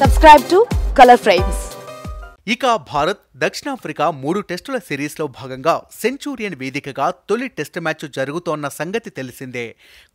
subscribe to colour frames ఇక భారత్ దక్షిణాఫ్రికా మూడు టెస్టుల సిరీస్లో భాగంగా సెంచూరియన్ వేదికగా తొలి టెస్ట్ మ్యాచ్ జరుగుతోన్న సంగతి తెలిసిందే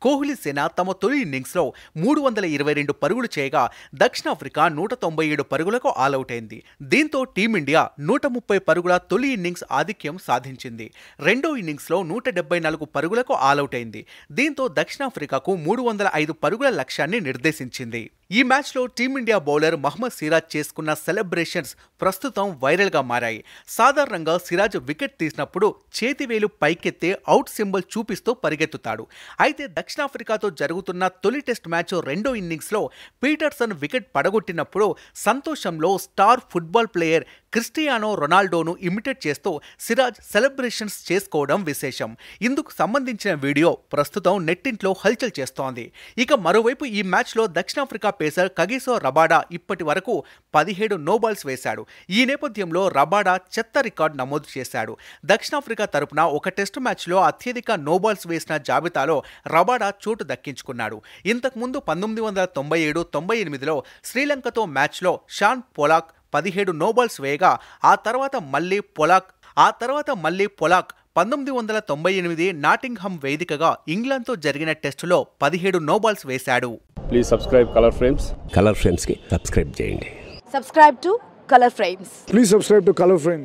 కోహ్లీ సేన తమ తొలి ఇన్నింగ్స్లో మూడు వందల ఇరవై రెండు పరుగులు చేయగా దక్షిణాఫ్రికా నూట తొంభై ఏడు పరుగులకు ఆలౌట్ అయింది దీంతో టీమిండియా నూట ముప్పై పరుగుల తొలి ఇన్నింగ్స్ ఆధిక్యం సాధించింది రెండో ఇన్నింగ్స్లో నూట డెబ్బై నాలుగు పరుగులకు ఆలౌట్ అయింది దీంతో దక్షిణాఫ్రికాకు మూడు వందల ఐదు పరుగుల లక్ష్యాన్ని నిర్దేశించింది ఈ మ్యాచ్లో టీమిండియా బౌలర్ మహ్మద్ సిరాజ్ చేసుకున్న సెలబ్రేషన్స్ ప్రస్తుతం వైరల్గా మారాయి సాధారణంగా సిరాజ్ వికెట్ తీసినప్పుడు చేతివేలు పైకెత్తే అవుట్ సింబల్ చూపిస్తూ పరిగెత్తుతాడు అయితే దక్షిణాఫ్రికాతో జరుగుతున్న తొలి టెస్ట్ మ్యాచ్ రెండో ఇన్నింగ్స్లో పీటర్సన్ వికెట్ పడగొట్టినప్పుడు సంతోషంలో స్టార్ ఫుట్బాల్ ప్లేయర్ క్రిస్టియానో రొనాల్డోను ఇమిటేట్ చేస్తూ సిరాజ్ సెలబ్రేషన్స్ చేసుకోవడం విశేషం ఇందుకు సంబంధించిన వీడియో ప్రస్తుతం నెట్టింట్లో హల్చల్ చేస్తోంది ఇక మరోవైపు ఈ మ్యాచ్లో దక్షిణాఫ్రికా పేసర్ కగిసో రబాడా ఇప్పటి వరకు పదిహేడు నోబాల్స్ వేశాడు ఈ నేపథ్యంలో రబాడా చెత్త రికార్డు నమోదు చేశాడు దక్షిణాఫ్రికా తరపున ఒక టెస్టు మ్యాచ్లో అత్యధిక నోబాల్స్ వేసిన జాబితాలో రబాడా చోటు దక్కించుకున్నాడు ఇంతకుముందు పంతొమ్మిది వందల తొంభై ఏడు తొంభై ఎనిమిదిలో శ్రీలంకతో మ్యాచ్లో షాన్ పొలాక్ పదిహేడు నోబల్స్ వేయగా ఆ తర్వాత మళ్ళీ పొలాక్ ఆ తర్వాత మళ్ళీ పొలాక్ పంతొమ్మిది వందల తొంభై ఎనిమిది నాటింగ్హమ్ వేదికగా ఇంగ్లాండ్తో జరిగిన టెస్టులో పదిహేడు నోబాల్స్ వేశాడు please subscribe colour frames colour frames subscribe చేయండి subscribe to colour frames please subscribe to colour frames